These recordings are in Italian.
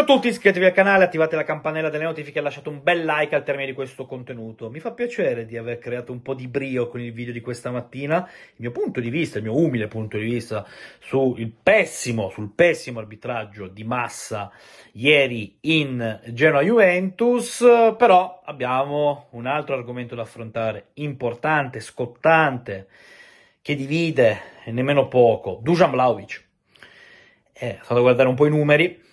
Ciao a tutti, iscrivetevi al canale, attivate la campanella delle notifiche e lasciate un bel like al termine di questo contenuto. Mi fa piacere di aver creato un po' di brio con il video di questa mattina, il mio punto di vista, il mio umile punto di vista sul pessimo, sul pessimo arbitraggio di massa ieri in Genoa Juventus, però abbiamo un altro argomento da affrontare importante, scottante, che divide e nemmeno poco, Dusan Vlaovic. Eh, stato a guardare un po' i numeri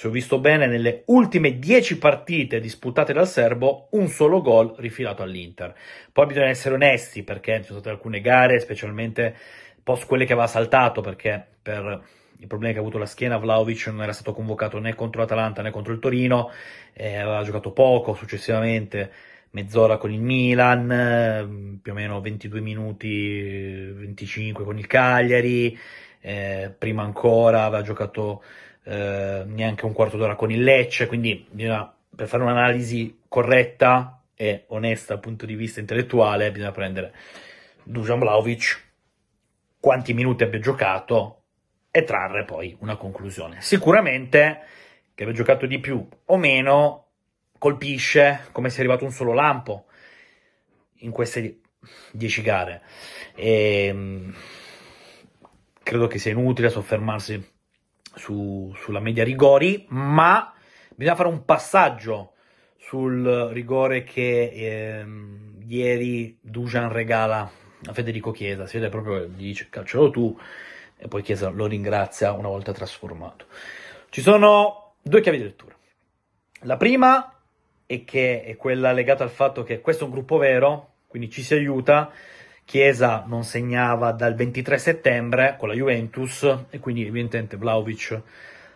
se ho visto bene, nelle ultime 10 partite disputate dal serbo, un solo gol rifilato all'Inter. Poi bisogna essere onesti perché ci sono state alcune gare, specialmente post quelle che aveva saltato perché per i problemi che ha avuto la schiena Vlaovic non era stato convocato né contro l'Atalanta né contro il Torino, eh, aveva giocato poco successivamente mezz'ora con il Milan, eh, più o meno 22 minuti, 25 con il Cagliari, eh, prima ancora aveva giocato eh, neanche un quarto d'ora con il Lecce, quindi bisogna, per fare un'analisi corretta e onesta dal punto di vista intellettuale bisogna prendere Dusan Vlaovic, quanti minuti abbia giocato e trarre poi una conclusione. Sicuramente che abbia giocato di più o meno colpisce come sia arrivato un solo lampo in queste 10 gare. E, ehm, credo che sia inutile soffermarsi su, sulla media rigori, ma bisogna fare un passaggio sul rigore che eh, ieri Dujan regala a Federico Chiesa, si vede proprio, gli dice calcelo tu, e poi Chiesa lo ringrazia una volta trasformato. Ci sono due chiavi di lettura. La prima è che è quella legata al fatto che questo è un gruppo vero, quindi ci si aiuta, Chiesa non segnava dal 23 settembre con la Juventus e quindi evidentemente Vlaovic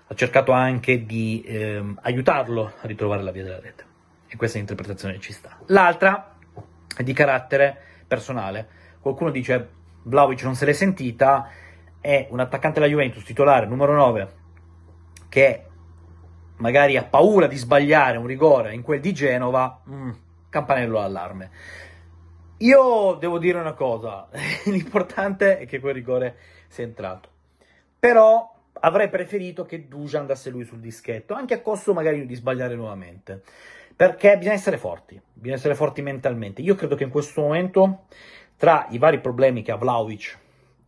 ha cercato anche di ehm, aiutarlo a ritrovare la via della rete. E questa interpretazione ci sta. L'altra è di carattere personale. Qualcuno dice Vlaovic non se l'è sentita, è un attaccante della Juventus, titolare numero 9, che magari ha paura di sbagliare un rigore in quel di Genova, mm, campanello d'allarme. Io devo dire una cosa, l'importante è che quel rigore sia entrato. Però avrei preferito che Duja andasse lui sul dischetto, anche a costo magari di sbagliare nuovamente. Perché bisogna essere forti, bisogna essere forti mentalmente. Io credo che in questo momento, tra i vari problemi che ha Vlaovic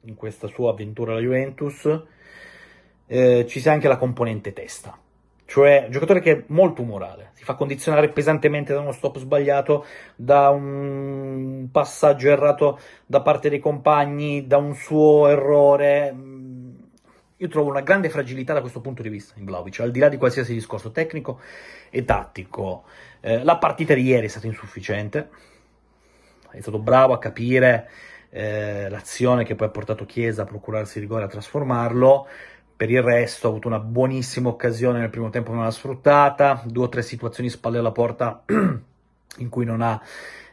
in questa sua avventura alla Juventus, eh, ci sia anche la componente testa cioè un giocatore che è molto umorale, si fa condizionare pesantemente da uno stop sbagliato, da un passaggio errato da parte dei compagni, da un suo errore. Mm, io trovo una grande fragilità da questo punto di vista in Vlaovic, al di là di qualsiasi discorso tecnico e tattico. Eh, la partita di ieri è stata insufficiente, è stato bravo a capire eh, l'azione che poi ha portato Chiesa a procurarsi rigore e a trasformarlo per il resto ha avuto una buonissima occasione nel primo tempo, non l'ha sfruttata, due o tre situazioni spalle alla porta in cui non ha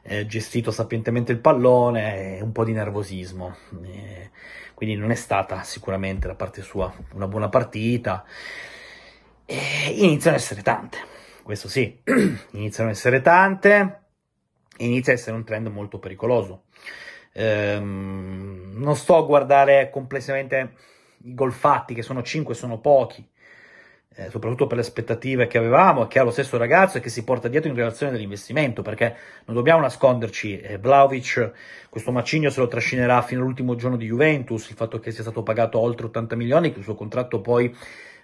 eh, gestito sapientemente il pallone e eh, un po' di nervosismo. Eh, quindi non è stata sicuramente da parte sua una buona partita. E iniziano a essere tante, questo sì, iniziano a essere tante inizia a essere un trend molto pericoloso. Ehm, non sto a guardare complessivamente i gol fatti, che sono 5, sono pochi, eh, soprattutto per le aspettative che avevamo, che ha lo stesso ragazzo e che si porta dietro in relazione all'investimento, perché non dobbiamo nasconderci, eh, Vlaovic questo macigno se lo trascinerà fino all'ultimo giorno di Juventus, il fatto che sia stato pagato oltre 80 milioni, che il suo contratto poi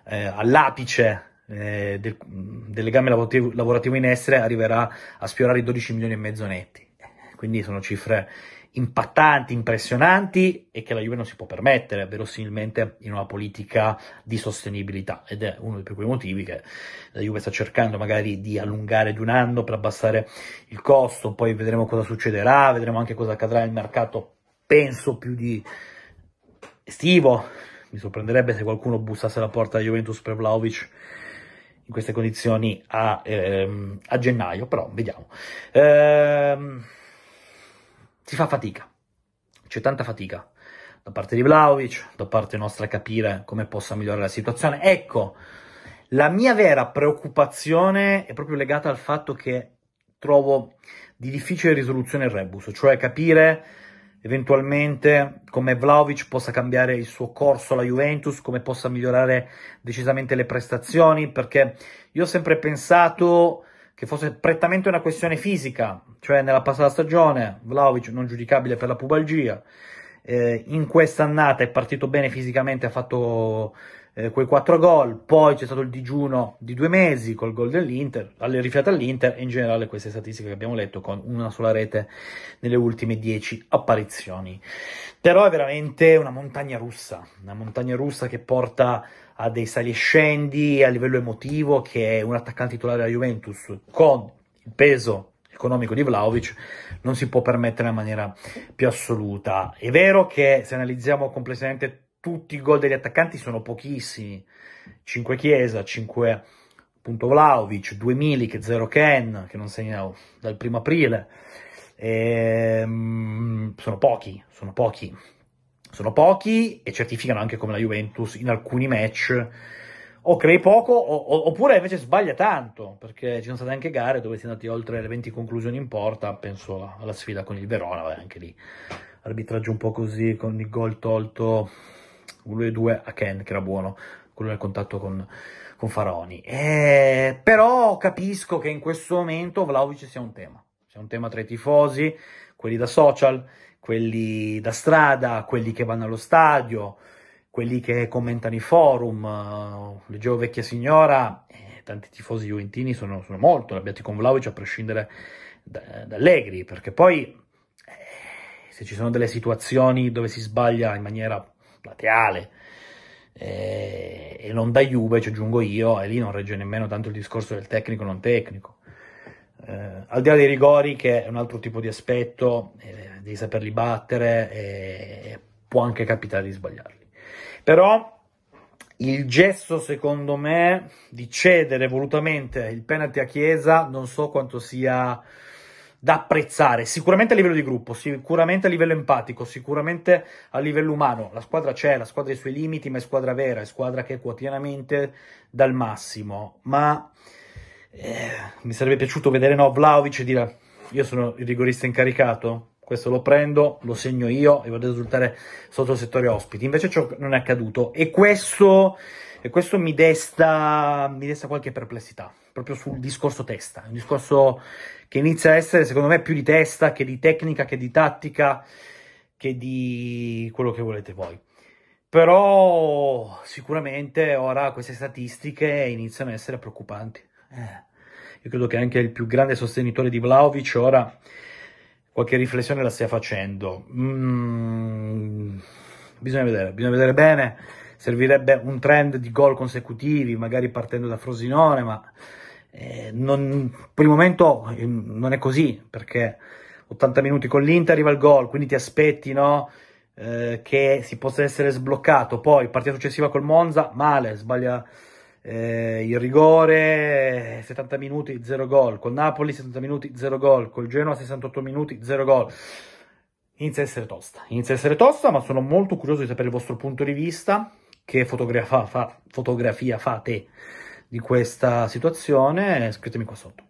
eh, all'apice eh, del, del, legame lavorativo, lavorativo in essere arriverà a sfiorare i 12 milioni e mezzo netti, quindi sono cifre impattanti, impressionanti e che la Juve non si può permettere, verosimilmente in una politica di sostenibilità. Ed è uno dei quei motivi che la Juve sta cercando magari di allungare di un anno per abbassare il costo, poi vedremo cosa succederà, vedremo anche cosa accadrà nel mercato, penso più di estivo. Mi sorprenderebbe se qualcuno bussasse la porta della Juventus per Vlaovic in queste condizioni a, ehm, a gennaio, però vediamo. Ehm, si fa fatica, c'è tanta fatica da parte di Vlaovic, da parte nostra a capire come possa migliorare la situazione. Ecco, la mia vera preoccupazione è proprio legata al fatto che trovo di difficile risoluzione il rebus, cioè capire eventualmente come Vlaovic possa cambiare il suo corso alla Juventus, come possa migliorare decisamente le prestazioni, perché io ho sempre pensato che fosse prettamente una questione fisica, cioè nella passata stagione Vlaovic non giudicabile per la pubalgia, eh, in questa annata è partito bene fisicamente, ha fatto eh, quei quattro gol, poi c'è stato il digiuno di due mesi col gol dell'Inter, alle rifiate all'Inter e in generale queste statistiche che abbiamo letto con una sola rete nelle ultime dieci apparizioni. Però è veramente una montagna russa, una montagna russa che porta ha dei sali e scendi a livello emotivo che un attaccante titolare della Juventus con il peso economico di Vlaovic non si può permettere in maniera più assoluta. È vero che se analizziamo complessivamente tutti i gol degli attaccanti sono pochissimi, 5 Chiesa, 5 appunto Vlaovic, 2 Milik, 0 Ken che non segna dal primo aprile, e, ehm, sono pochi, sono pochi sono pochi e certificano anche come la Juventus in alcuni match o crei poco o, oppure invece sbaglia tanto perché ci sono state anche gare dove si è andati oltre le 20 conclusioni in porta penso alla sfida con il Verona vabbè, anche lì arbitraggio un po' così con il gol tolto 1-2 a Ken che era buono quello nel contatto con, con Faraoni e, eh, però capisco che in questo momento Vlaovic sia un tema sia un tema tra i tifosi quelli da social quelli da strada, quelli che vanno allo stadio, quelli che commentano i forum, eh, leggevo Vecchia Signora, eh, tanti tifosi juventini sono, sono molto arrabbiati con Vlaovic a prescindere da, da Allegri, perché poi eh, se ci sono delle situazioni dove si sbaglia in maniera plateale eh, e non da Juve, ci aggiungo io, e lì non regge nemmeno tanto il discorso del tecnico non tecnico eh, al di là dei rigori, che è un altro tipo di aspetto, eh, devi saperli battere e può anche capitare di sbagliarli. Però il gesto, secondo me, di cedere volutamente il penalty a Chiesa, non so quanto sia da apprezzare, sicuramente a livello di gruppo, sicuramente a livello empatico, sicuramente a livello umano. La squadra c'è, la squadra ha i suoi limiti, ma è squadra vera, è squadra che è quotidianamente dal massimo. Ma eh, mi sarebbe piaciuto vedere no, Vlaovic e dire io sono il rigorista incaricato, questo lo prendo, lo segno io e vado a risultare sotto il settore ospiti. Invece ciò non è accaduto e questo, e questo mi, desta, mi, desta, qualche perplessità, proprio sul discorso testa, un discorso che inizia a essere secondo me più di testa che di tecnica, che di tattica, che di quello che volete voi. Però sicuramente ora queste statistiche iniziano a essere preoccupanti. Eh, io credo che anche il più grande sostenitore di Vlaovic ora qualche riflessione la stia facendo. Mm, bisogna vedere, bisogna vedere bene. Servirebbe un trend di gol consecutivi, magari partendo da Frosinone, ma eh, non, per il momento eh, non è così, perché 80 minuti con l'Inter arriva il gol, quindi ti aspetti no, eh, che si possa essere sbloccato. Poi partita successiva col Monza, male, sbaglia eh, il rigore 70 minuti 0 gol, col Napoli 60 minuti 0 gol, col Genoa 68 minuti 0 gol. Inizia a essere tosta, inizia a essere tosta, ma sono molto curioso di sapere il vostro punto di vista, che fotografa, fa, fotografia fate di questa situazione, scrivetemi qua sotto.